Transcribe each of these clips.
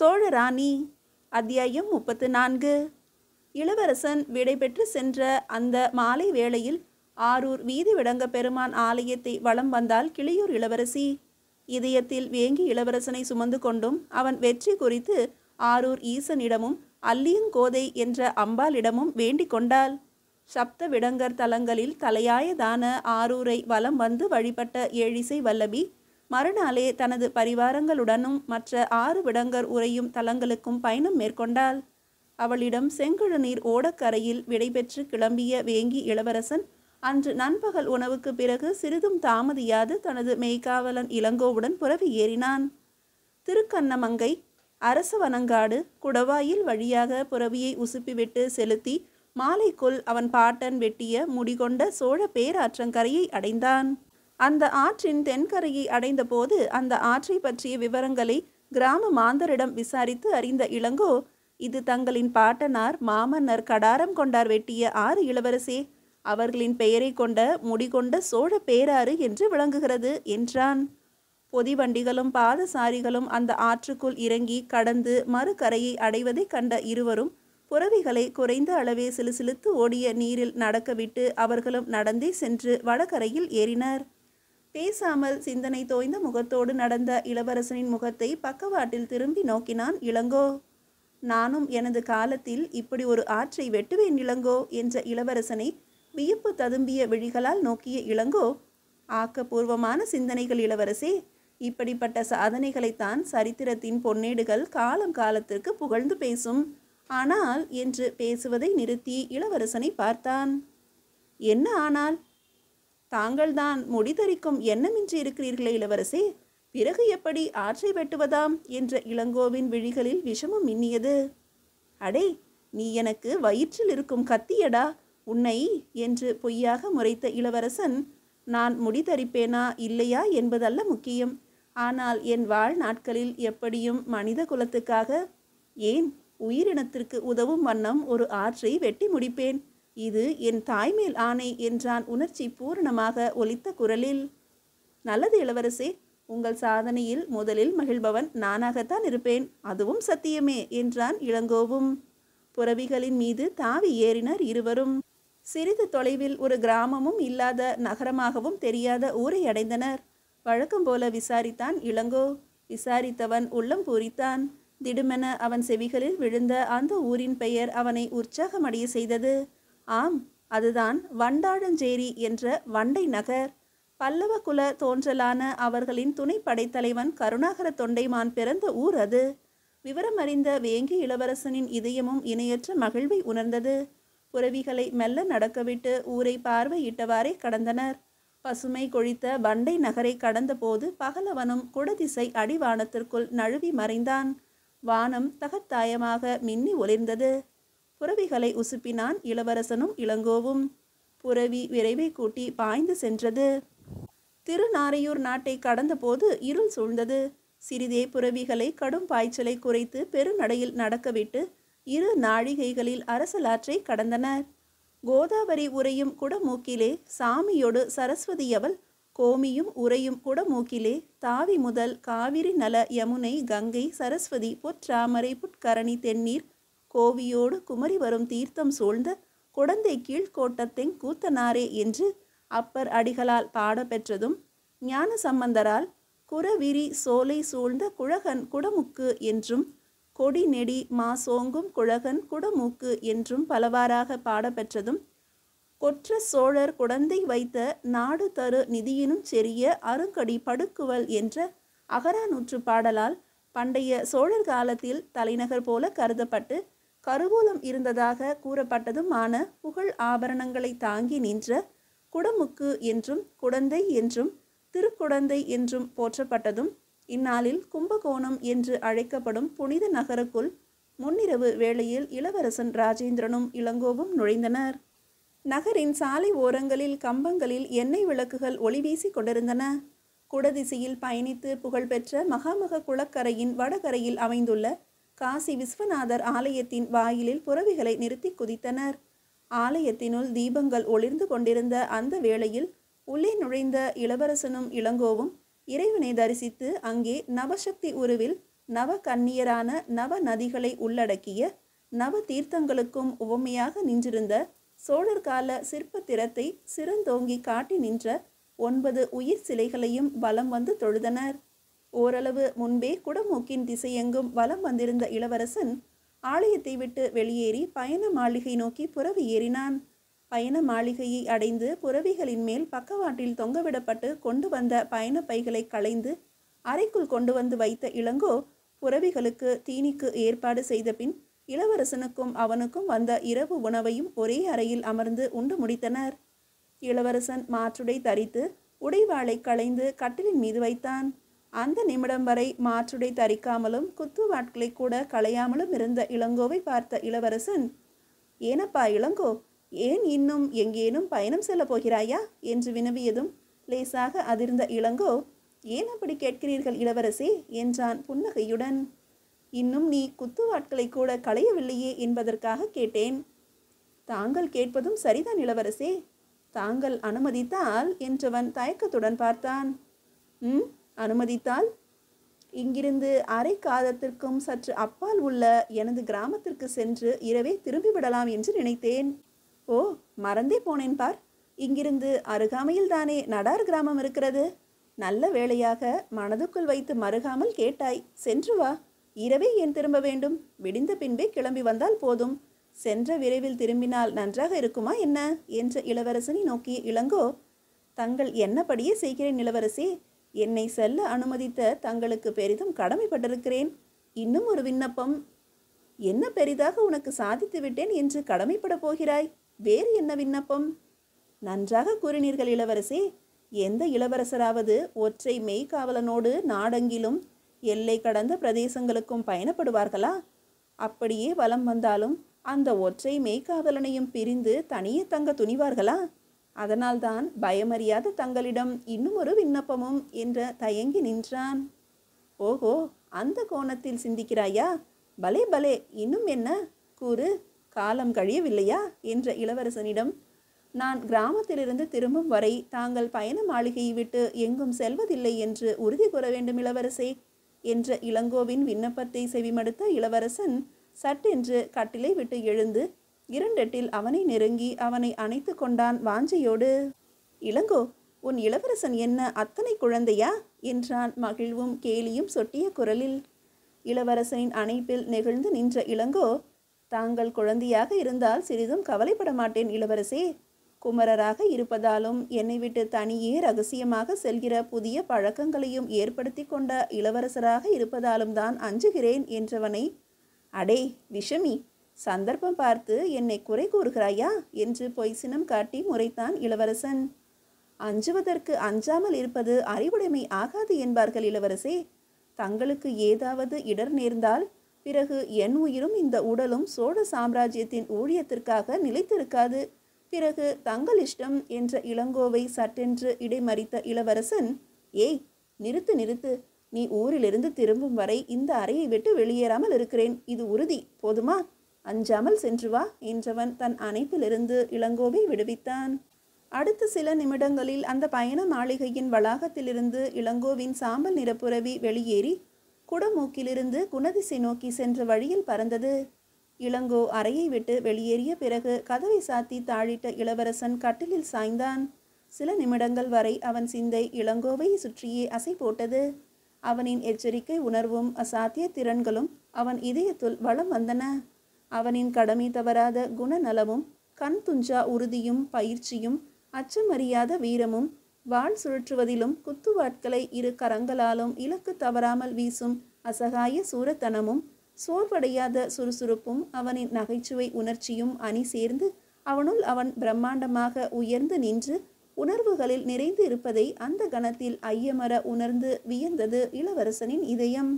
சோழ ராணி அத்தியாயம் முப்பத்து நான்கு இளவரசன் பெற்று சென்ற அந்த மாலை வேளையில் ஆரூர் வீதி விடங்க பெருமான் ஆலயத்தை வலம் வந்தால் கிளியூர் இளவரசி இதயத்தில் வேங்கி இளவரசனை சுமந்து கொண்டும் அவன் வெற்றி குறித்து ஆரூர் ஈசனிடமும் அல்லியங்கோதை என்ற அம்பாளிடமும் வேண்டிக் கொண்டாள் சப்த விடங்கர் தலங்களில் தலையாயதான ஆரூரை வலம் வந்து வழிபட்ட ஏழிசை வல்லபி மறுநாளே தனது பரிவாரங்களுடனும் மற்ற ஆறு விடங்கர் உறையும் தலங்களுக்கும் பயணம் மேற்கொண்டாள் அவளிடம் செங்குழநீர் ஓடக்கரையில் விடைபெற்று கிளம்பிய வேங்கி இளவரசன் அன்று நண்பகல் உணவுக்கு பிறகு சிறிதும் தாமதியாது தனது மெய்காவலன் இளங்கோவுடன் புறவி ஏறினான் திருக்கண்ணமங்கை அரச வனங்காடு குடவாயில் வழியாக புறவியை உசுப்பிவிட்டு செலுத்தி மாலைக்குள் அவன் பாட்டன் வெட்டிய முடிகொண்ட சோழ பேராற்றங்கரையை அடைந்தான் அந்த ஆற்றின் தென்கரையை அடைந்தபோது அந்த ஆற்றை பற்றிய விவரங்களை கிராம மாந்தரிடம் விசாரித்து அறிந்த இளங்கோ இது தங்களின் பாட்டனார் மாமன்னர் கடாரம் கொண்டார் வெட்டிய ஆறு இளவரசே அவர்களின் பெயரை கொண்ட முடிகொண்ட சோழ பேராறு என்று விளங்குகிறது என்றான் பொதிவண்டிகளும் பாதசாரிகளும் அந்த ஆற்றுக்குள் இறங்கி கடந்து மறுகரையை அடைவதை கண்ட இருவரும் புறவிகளை குறைந்த அளவே சிலுசிலுத்து ஓடிய நீரில் நடக்கவிட்டு அவர்களும் நடந்தே சென்று வடகரையில் ஏறினர் பேசாமல் சிந்தனை தோய்ந்த முகத்தோடு நடந்த இளவரசனின் முகத்தை பக்கவாட்டில் திரும்பி நோக்கினான் இளங்கோ நானும் எனது காலத்தில் இப்படி ஒரு ஆற்றை வெட்டுவேன் இளங்கோ என்ற இளவரசனை வியப்பு ததும்பிய விழிகளால் நோக்கிய இளங்கோ ஆக்கப்பூர்வமான சிந்தனைகள் இளவரசே இப்படிப்பட்ட சாதனைகளைத்தான் சரித்திரத்தின் பொன்னேடுகள் காலம் காலத்திற்கு புகழ்ந்து பேசும் ஆனால் என்று பேசுவதை நிறுத்தி இளவரசனை பார்த்தான் என்ன ஆனால் தாங்கள்தான் முடிதறிக்கும் எண்ணமின்றி இருக்கிறீர்களே இளவரசே பிறகு எப்படி ஆற்றை வெட்டுவதாம் என்ற இளங்கோவின் விழிகளில் விஷமும் மின்னியது அடே நீ எனக்கு வயிற்றில் இருக்கும் கத்தியடா உன்னை என்று பொய்யாக முறைத்த இளவரசன் நான் முடிதறிப்பேனா இல்லையா என்பதல்ல முக்கியம் ஆனால் என் வாழ் நாட்களில் எப்படியும் மனித குலத்துக்காக ஏன் உயிரினத்திற்கு உதவும் வண்ணம் ஒரு ஆற்றை வெட்டி முடிப்பேன் இது என் தாய்மேல் ஆணை என்றான் உணர்ச்சி பூரணமாக ஒலித்த குரலில் நல்லது இளவரசே உங்கள் சாதனையில் முதலில் மகிழ்பவன் நானாகத்தான் இருப்பேன் அதுவும் சத்தியமே என்றான் இளங்கோவும் புறவிகளின் மீது தாவி ஏறினர் இருவரும் சிறிது தொலைவில் ஒரு கிராமமும் இல்லாத நகரமாகவும் தெரியாத ஊரை அடைந்தனர் வழக்கம் போல விசாரித்தான் இளங்கோ விசாரித்தவன் உள்ளம் பூரித்தான் திடுமென அவன் செவிகளில் விழுந்த அந்த ஊரின் பெயர் அவனை உற்சாகமடைய செய்தது ஆம் அதுதான் வண்டாடஞ்சேரி என்ற வண்டை நகர் பல்லவ குல தோன்றலான அவர்களின் துணை படைத்தலைவன் கருணாகர தொண்டைமான் பிறந்த ஊர் அது விவரமறிந்த வேங்கி இளவரசனின் இதயமும் இணையற்ற மகிழ்வை உணர்ந்தது புறவிகளை மெல்ல நடக்கவிட்டு ஊரை பார்வையிட்டவாறே கடந்தனர் பசுமை கொழித்த வண்டை நகரை கடந்தபோது பகலவனும் குடதிசை அடிவானத்திற்குள் நழுவி மறைந்தான் வானம் தகத்தாயமாக மின்னி ஒளிர்ந்தது புறவிகளை உசுப்பினான் இளவரசனும் இளங்கோவும் புறவி விரைவை கூட்டி பாய்ந்து சென்றது திருநாரையூர் நாட்டை கடந்தபோது இருள் சூழ்ந்தது சிறிதே புறவிகளை கடும் பாய்ச்சலை குறைத்து பெருநடையில் நடக்கவிட்டு இரு நாழிகைகளில் அரசலாற்றை கடந்தனர் கோதாவரி உரையும் குடமூக்கிலே சாமியோடு சரஸ்வதியவள் கோமியும் உரையும் குடமூக்கிலே தாவி முதல் காவிரி நல யமுனை கங்கை சரஸ்வதி பொற்றாமரை புட்கரணி தென்னீர் கோவியோடு குமரி வரும் தீர்த்தம் சூழ்ந்த குடந்தை கீழ்கோட்டத்தின் கூத்தனாரே என்று அப்பர் அடிகளால் பாடப்பெற்றதும் ஞான சம்பந்தரால் குரவிரி சோலை சூழ்ந்த குழகன் குடமுக்கு என்றும் கொடி நெடி மாசோங்கும் குழகன் குடமூக்கு என்றும் பலவாறாக பாடப்பெற்றதும் கொற்ற சோழர் குடந்தை வைத்த நாடு தரு நிதியினும் செறிய அருங்கடி படுக்குவல் என்ற நூற்று பாடலால் பண்டைய சோழர் காலத்தில் தலைநகர் போல கருதப்பட்டு கருவூலம் இருந்ததாக கூறப்பட்டதுமான புகழ் ஆபரணங்களை தாங்கி நின்ற குடமுக்கு என்றும் குடந்தை என்றும் திருக்குடந்தை என்றும் போற்றப்பட்டதும் இந்நாளில் கும்பகோணம் என்று அழைக்கப்படும் புனித நகருக்குள் முன்னிரவு வேளையில் இளவரசன் ராஜேந்திரனும் இளங்கோவும் நுழைந்தனர் நகரின் சாலை ஓரங்களில் கம்பங்களில் எண்ணெய் விளக்குகள் ஒளி வீசி கொண்டிருந்தன குடதிசையில் பயணித்து புகழ்பெற்ற மகாமக குளக்கரையின் வடகரையில் அமைந்துள்ள காசி விஸ்வநாதர் ஆலயத்தின் வாயிலில் புறவிகளை நிறுத்தி குதித்தனர் ஆலயத்தினுள் தீபங்கள் ஒளிர்ந்து கொண்டிருந்த அந்த வேளையில் உள்ளே நுழைந்த இளவரசனும் இளங்கோவும் இறைவனை தரிசித்து அங்கே நவசக்தி உருவில் நவ கண்ணியரான நவ நதிகளை உள்ளடக்கிய நவ தீர்த்தங்களுக்கும் உவமையாக நின்றிருந்த சோழர் கால சிற்பத்திரத்தை சிறந்தோங்கி காட்டி நின்ற ஒன்பது உயிர் சிலைகளையும் பலம் வந்து தொழுதனர் ஓரளவு முன்பே குடமூக்கின் திசையெங்கும் வலம் வந்திருந்த இளவரசன் ஆலயத்தை விட்டு வெளியேறி பயண மாளிகை நோக்கி புறவி ஏறினான் பயண மாளிகையை அடைந்து புறவிகளின் மேல் பக்கவாட்டில் தொங்கவிடப்பட்டு கொண்டு வந்த பயண பைகளை களைந்து அறைக்குள் கொண்டு வந்து வைத்த இளங்கோ புறவிகளுக்கு தீனிக்கு ஏற்பாடு செய்த பின் இளவரசனுக்கும் அவனுக்கும் வந்த இரவு உணவையும் ஒரே அறையில் அமர்ந்து உண்டு முடித்தனர் இளவரசன் மாற்றுடை தரித்து உடைவாளை களைந்து கட்டிலின் மீது வைத்தான் அந்த நிமிடம் வரை மாற்றுடை தரிக்காமலும் வாட்களை கூட களையாமலும் இருந்த இளங்கோவை பார்த்த இளவரசன் ஏனப்பா இளங்கோ ஏன் இன்னும் எங்கேனும் பயணம் செல்ல போகிறாயா என்று வினவியதும் லேசாக அதிர்ந்த இளங்கோ ஏன் அப்படி கேட்கிறீர்கள் இளவரசே என்றான் புன்னகையுடன் இன்னும் நீ குத்து வாட்களை கூட களையவில்லையே என்பதற்காக கேட்டேன் தாங்கள் கேட்பதும் சரிதான் இளவரசே தாங்கள் அனுமதித்தால் என்றவன் தயக்கத்துடன் பார்த்தான் ம் அனுமதித்தால் இங்கிருந்து அரை காதத்திற்கும் சற்று அப்பால் உள்ள எனது கிராமத்திற்கு சென்று இரவே திரும்பிவிடலாம் என்று நினைத்தேன் ஓ மறந்தே போனேன் பார் இங்கிருந்து அருகாமையில் தானே நடார் கிராமம் இருக்கிறது நல்ல வேளையாக மனதுக்குள் வைத்து மறுகாமல் கேட்டாய் சென்று வா இரவே ஏன் திரும்ப வேண்டும் விடிந்த பின்பே கிளம்பி வந்தால் போதும் சென்ற விரைவில் திரும்பினால் நன்றாக இருக்குமா என்ன என்ற இளவரசனை நோக்கி இளங்கோ தங்கள் என்னப்படியே செய்கிறேன் இளவரசே என்னை செல்ல அனுமதித்த தங்களுக்கு பெரிதும் கடமைப்பட்டிருக்கிறேன் இன்னும் ஒரு விண்ணப்பம் என்ன பெரிதாக உனக்கு சாதித்து விட்டேன் என்று கடமைப்பட போகிறாய் வேறு என்ன விண்ணப்பம் நன்றாக கூறினீர்கள் இளவரசி எந்த இளவரசராவது ஒற்றை மெய்காவலனோடு நாடெங்கிலும் எல்லை கடந்த பிரதேசங்களுக்கும் பயணப்படுவார்களா அப்படியே வலம் வந்தாலும் அந்த ஒற்றை மெய்காவலனையும் பிரிந்து தனியே தங்க துணிவார்களா அதனால்தான் பயமறியாத தங்களிடம் இன்னும் ஒரு விண்ணப்பமும் என்ற தயங்கி நின்றான் ஓஹோ அந்த கோணத்தில் சிந்திக்கிறாயா பலே பலே இன்னும் என்ன கூறு காலம் கழியவில்லையா என்ற இளவரசனிடம் நான் கிராமத்திலிருந்து திரும்பும் வரை தாங்கள் பயண மாளிகையை விட்டு எங்கும் செல்வதில்லை என்று உறுதி கூற வேண்டும் இளவரசே என்ற இளங்கோவின் விண்ணப்பத்தை செவிமடுத்த இளவரசன் சட்டென்று கட்டிலை விட்டு எழுந்து இரண்டெட்டில் அவனை நெருங்கி அவனை அணைத்து கொண்டான் வாஞ்சையோடு இளங்கோ உன் இளவரசன் என்ன அத்தனை குழந்தையா என்றான் மகிழ்வும் கேலியும் சொட்டிய குரலில் இளவரசனின் அணைப்பில் நெகிழ்ந்து நின்ற இளங்கோ தாங்கள் குழந்தையாக இருந்தால் சிறிதும் கவலைப்பட மாட்டேன் இளவரசே குமரராக இருப்பதாலும் என்னை விட்டு தனியே ரகசியமாக செல்கிற புதிய பழக்கங்களையும் ஏற்படுத்தி கொண்ட இளவரசராக இருப்பதாலும் தான் அஞ்சுகிறேன் என்றவனை அடே விஷமி சந்தர்ப்பம் பார்த்து என்னை குறை கூறுகிறாயா என்று பொய் சினம் காட்டி முறைத்தான் இளவரசன் அஞ்சுவதற்கு அஞ்சாமல் இருப்பது அறிவுடைமை ஆகாது என்பார்கள் இளவரசே தங்களுக்கு ஏதாவது இடர் நேர்ந்தால் பிறகு என் உயிரும் இந்த உடலும் சோழ சாம்ராஜ்யத்தின் ஊழியத்திற்காக நிலைத்திருக்காது பிறகு தங்கள் இஷ்டம் என்ற இளங்கோவை சட்டென்று இடைமறித்த இளவரசன் ஏய் நிறுத்து நிறுத்து நீ ஊரிலிருந்து திரும்பும் வரை இந்த அறையை விட்டு வெளியேறாமல் இருக்கிறேன் இது உறுதி போதுமா அஞ்சாமல் சென்று வா என்றவன் தன் அணைப்பிலிருந்து இளங்கோவை விடுவித்தான் அடுத்த சில நிமிடங்களில் அந்த பயண மாளிகையின் வளாகத்திலிருந்து இளங்கோவின் சாம்பல் நிறப்புறவி வெளியேறி குடமூக்கிலிருந்து குணதிசை நோக்கி சென்ற வழியில் பறந்தது இளங்கோ அறையை விட்டு வெளியேறிய பிறகு கதவை சாத்தி தாழிட்ட இளவரசன் கட்டிலில் சாய்ந்தான் சில நிமிடங்கள் வரை அவன் சிந்தை இளங்கோவை சுற்றியே அசை போட்டது அவனின் எச்சரிக்கை உணர்வும் அசாத்திய திறன்களும் அவன் இதயத்துள் வளம் வந்தன அவனின் கடமை தவறாத குணநலமும் கண் துஞ்சா உறுதியும் பயிற்சியும் அச்சமறியாத வீரமும் வாழ் சுழற்றுவதிலும் குத்துவாட்களை இரு கரங்களாலும் இலக்கு தவறாமல் வீசும் அசகாய சூரத்தனமும் சோர்வடையாத சுறுசுறுப்பும் அவனின் நகைச்சுவை உணர்ச்சியும் அணி சேர்ந்து அவனுள் அவன் பிரம்மாண்டமாக உயர்ந்து நின்று உணர்வுகளில் நிறைந்து இருப்பதை அந்த கணத்தில் ஐயமர உணர்ந்து வியந்தது இளவரசனின் இதயம்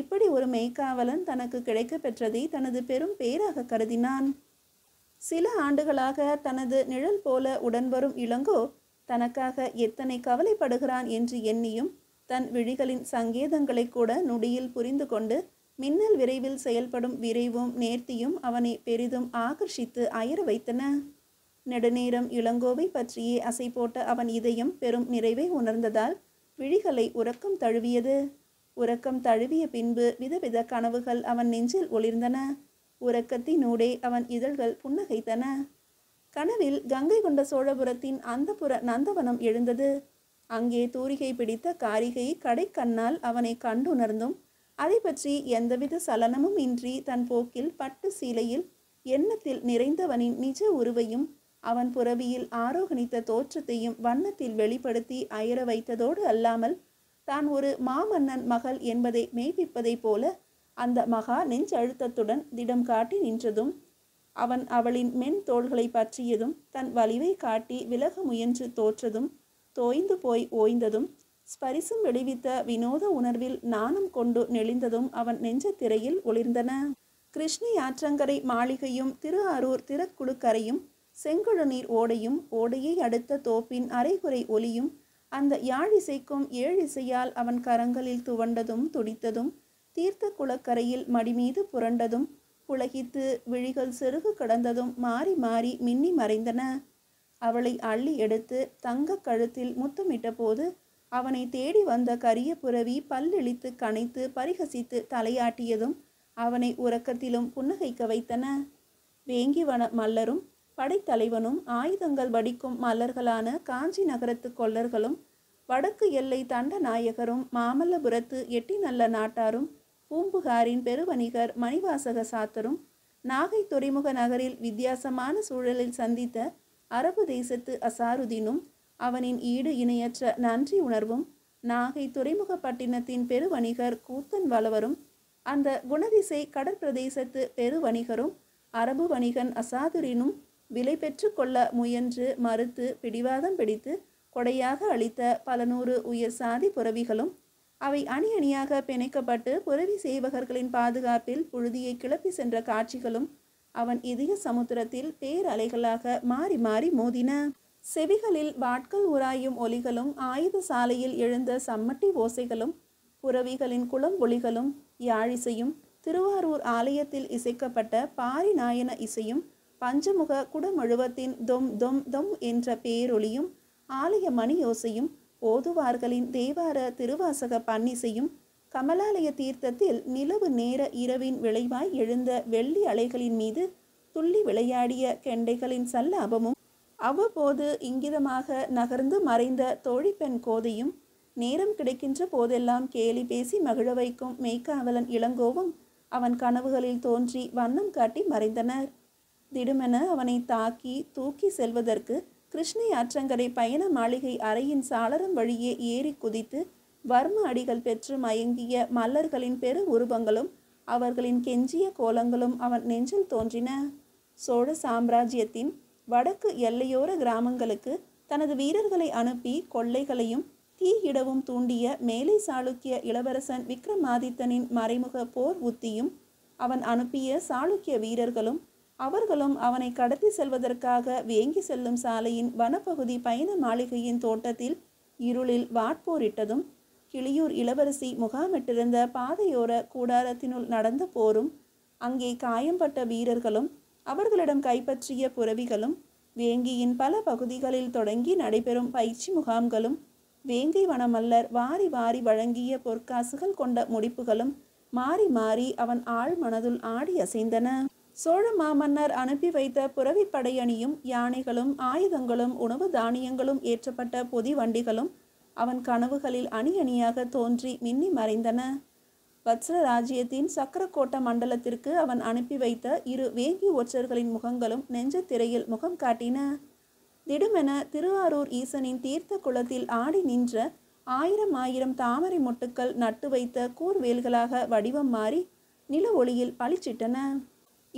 இப்படி ஒரு மெய்க்காவலன் தனக்கு கிடைக்க பெற்றதை தனது பெரும் பேராக கருதினான் சில ஆண்டுகளாக தனது நிழல் போல உடன்வரும் இளங்கோ தனக்காக எத்தனை கவலைப்படுகிறான் என்று எண்ணியும் தன் விழிகளின் சங்கேதங்களை கூட நொடியில் புரிந்து கொண்டு மின்னல் விரைவில் செயல்படும் விரைவும் நேர்த்தியும் அவனை பெரிதும் ஆகர்ஷித்து அயர வைத்தன நெடுநேரம் இளங்கோவை பற்றியே அசை போட்ட அவன் இதயம் பெரும் நிறைவை உணர்ந்ததால் விழிகளை உறக்கம் தழுவியது உறக்கம் தழுவிய பின்பு விதவித கனவுகள் அவன் நெஞ்சில் ஒளிர்ந்தன உறக்கத்தினூடே அவன் இதழ்கள் புன்னகைத்தன கனவில் கங்கை கொண்ட சோழபுரத்தின் அந்தப்புற நந்தவனம் எழுந்தது அங்கே தூரிகை பிடித்த காரிகை கடைக்கண்ணால் அவனை கண்டுணர்ந்தும் அதை பற்றி எந்தவித சலனமும் இன்றி தன் போக்கில் பட்டு சீலையில் எண்ணத்தில் நிறைந்தவனின் நிஜ உருவையும் அவன் புறவியில் ஆரோகணித்த தோற்றத்தையும் வண்ணத்தில் வெளிப்படுத்தி அயர வைத்ததோடு அல்லாமல் தான் ஒரு மாமன்னன் மகள் என்பதை மெய்ப்பிப்பதைப் போல அந்த மகா நெஞ்சழுத்தத்துடன் திடம் காட்டி நின்றதும் அவன் அவளின் மென் தோள்களை பற்றியதும் தன் வலிவை காட்டி விலக முயன்று தோற்றதும் தோய்ந்து போய் ஓய்ந்ததும் ஸ்பரிசம் விடுவித்த வினோத உணர்வில் நாணம் கொண்டு நெளிந்ததும் அவன் நெஞ்சத்திரையில் ஒளிர்ந்தன கிருஷ்ணி ஆற்றங்கரை மாளிகையும் திரு அரூர் திருக்குழுக்கரையும் செங்குழநீர் ஓடையும் ஓடையை அடுத்த தோப்பின் அரைகுறை ஒலியும் அந்த யாழிசைக்கும் ஏழிசையால் அவன் கரங்களில் துவண்டதும் துடித்ததும் தீர்த்த குளக்கரையில் மடிமீது புரண்டதும் புலகித்து விழிகள் செருகு கடந்ததும் மாறி மாறி மின்னி மறைந்தன அவளை அள்ளி எடுத்து தங்க கழுத்தில் முத்தமிட்டபோது போது அவனை தேடி வந்த கரிய புறவி பல்லிழித்து கனைத்து பரிகசித்து தலையாட்டியதும் அவனை உறக்கத்திலும் புன்னகைக்க வைத்தன வேங்கிவன மல்லரும் படைத்தலைவனும் ஆயுதங்கள் வடிக்கும் மல்லர்களான காஞ்சி நகரத்து கொல்லர்களும் வடக்கு எல்லை தண்டநாயகரும் மாமல்லபுரத்து எட்டிநல்ல நாட்டாரும் பூம்புகாரின் பெருவணிகர் மணிவாசக சாத்தரும் நாகை துறைமுக நகரில் வித்தியாசமான சூழலில் சந்தித்த அரபு தேசத்து அசாருதீனும் அவனின் ஈடு இணையற்ற நன்றி உணர்வும் நாகை துறைமுகப்பட்டினத்தின் பெருவணிகர் கூத்தன் வளவரும் அந்த குணதிசை கடற்பிரதேசத்து பெருவணிகரும் அரபு வணிகன் அசாதுரினும் விலை பெற்று கொள்ள முயன்று மறுத்து பிடிவாதம் பிடித்து கொடையாக அளித்த பல நூறு உயர் சாதி புறவிகளும் அவை அணி அணியாக பிணைக்கப்பட்டு புறவி சேவகர்களின் பாதுகாப்பில் புழுதியை கிளப்பி சென்ற காட்சிகளும் அவன் இதய சமுத்திரத்தில் பேரலைகளாக மாறி மாறி மோதின செவிகளில் வாட்கள் உராயும் ஒலிகளும் ஆயுத சாலையில் எழுந்த சம்மட்டி ஓசைகளும் புறவிகளின் குளம் யாழிசையும் திருவாரூர் ஆலயத்தில் இசைக்கப்பட்ட பாரிநாயன இசையும் பஞ்சமுக குடமுழுவத்தின் தொம் தொம் தொம் என்ற பேரொளியும் ஆலய மணியோசையும் ஓதுவார்களின் தேவார திருவாசக பன்னிசையும் கமலாலய தீர்த்தத்தில் நிலவு நேர இரவின் விளைவாய் எழுந்த வெள்ளி அலைகளின் மீது துள்ளி விளையாடிய கெண்டைகளின் சல்லாபமும் அவ்வப்போது இங்கிதமாக நகர்ந்து மறைந்த தோழிப்பெண் கோதையும் நேரம் கிடைக்கின்ற போதெல்லாம் கேலி பேசி மகிழ வைக்கும் மெய்க்காவலன் இளங்கோவும் அவன் கனவுகளில் தோன்றி வண்ணம் காட்டி மறைந்தனர் திடுமென அவனை தாக்கி தூக்கி செல்வதற்கு கிருஷ்ணை ஆற்றங்கரை பயண மாளிகை அறையின் சாளரம் வழியே ஏறி குதித்து வர்ம அடிகள் பெற்று மயங்கிய மல்லர்களின் பெரு உருவங்களும் அவர்களின் கெஞ்சிய கோலங்களும் அவன் நெஞ்சில் தோன்றின சோழ சாம்ராஜ்யத்தின் வடக்கு எல்லையோர கிராமங்களுக்கு தனது வீரர்களை அனுப்பி கொள்ளைகளையும் தீயிடவும் தூண்டிய மேலை சாளுக்கிய இளவரசன் விக்ரமாதித்தனின் மறைமுக போர் உத்தியும் அவன் அனுப்பிய சாளுக்கிய வீரர்களும் அவர்களும் அவனை கடத்தி செல்வதற்காக வேங்கி செல்லும் சாலையின் வனப்பகுதி பயண மாளிகையின் தோட்டத்தில் இருளில் வாட்போரிட்டதும் கிளியூர் இளவரசி முகாமிட்டிருந்த பாதையோர கூடாரத்தினுள் நடந்த போரும் அங்கே காயம்பட்ட வீரர்களும் அவர்களிடம் கைப்பற்றிய புறவிகளும் வேங்கியின் பல பகுதிகளில் தொடங்கி நடைபெறும் பயிற்சி முகாம்களும் வேங்கை வனமல்லர் வாரி வாரி வழங்கிய பொற்காசுகள் கொண்ட முடிப்புகளும் மாறி மாறி அவன் ஆழ் மனதுள் ஆடி அசைந்தன சோழ மாமன்னர் அனுப்பி வைத்த புறவி படையணியும் யானைகளும் ஆயுதங்களும் உணவு தானியங்களும் ஏற்றப்பட்ட பொதி வண்டிகளும் அவன் கனவுகளில் அணி அணியாக தோன்றி மின்னி மறைந்தன வத்ர ராஜ்யத்தின் சக்கரக்கோட்ட மண்டலத்திற்கு அவன் அனுப்பி வைத்த இரு வேங்கி ஒற்றர்களின் முகங்களும் நெஞ்ச திரையில் முகம் காட்டின திடுமென திருவாரூர் ஈசனின் தீர்த்த குளத்தில் ஆடி நின்ற ஆயிரம் ஆயிரம் தாமரை மொட்டுக்கள் நட்டு வைத்த கூர்வேல்களாக வடிவம் மாறி நில ஒளியில் பளிச்சிட்டன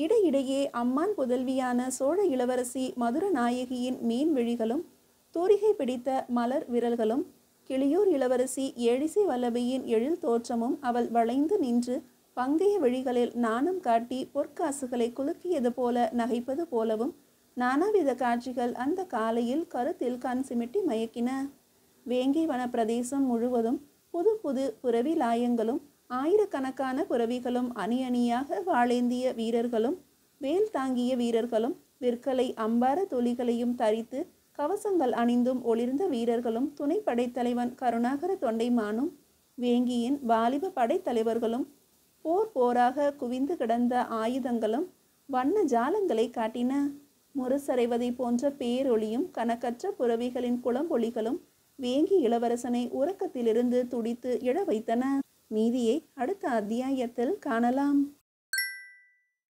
இடையிடையே அம்மான் புதல்வியான சோழ இளவரசி மதுர நாயகியின் மீன் விழிகளும் தூரிகை பிடித்த மலர் விரல்களும் கிளியூர் இளவரசி எழிசி வல்லபியின் எழில் தோற்றமும் அவள் வளைந்து நின்று பங்கைய வழிகளில் நாணம் காட்டி பொற்காசுகளை குலுக்கியது போல நகைப்பது போலவும் நானாவித காட்சிகள் அந்த காலையில் கருத்தில் கண் சிமிட்டி மயக்கின வேங்கை வன பிரதேசம் முழுவதும் புது புது புறவிலாயங்களும் லாயங்களும் ஆயிரக்கணக்கான புறவிகளும் அணி அணியாக வாழேந்திய வீரர்களும் வேல் தாங்கிய வீரர்களும் விற்கலை அம்பார தொழிகளையும் தரித்து கவசங்கள் அணிந்தும் ஒளிர்ந்த வீரர்களும் துணை படைத்தலைவன் கருணாகர தொண்டைமானும் வேங்கியின் வாலிப படைத்தலைவர்களும் போர் போராக குவிந்து கிடந்த ஆயுதங்களும் வண்ண ஜாலங்களை காட்டின முரசறைவதை போன்ற பேரொளியும் கணக்கற்ற புறவிகளின் குளம்பொழிகளும் வேங்கி இளவரசனை உறக்கத்திலிருந்து துடித்து இழ வைத்தன மீதியை அடுத்த அத்தியாயத்தில் காணலாம்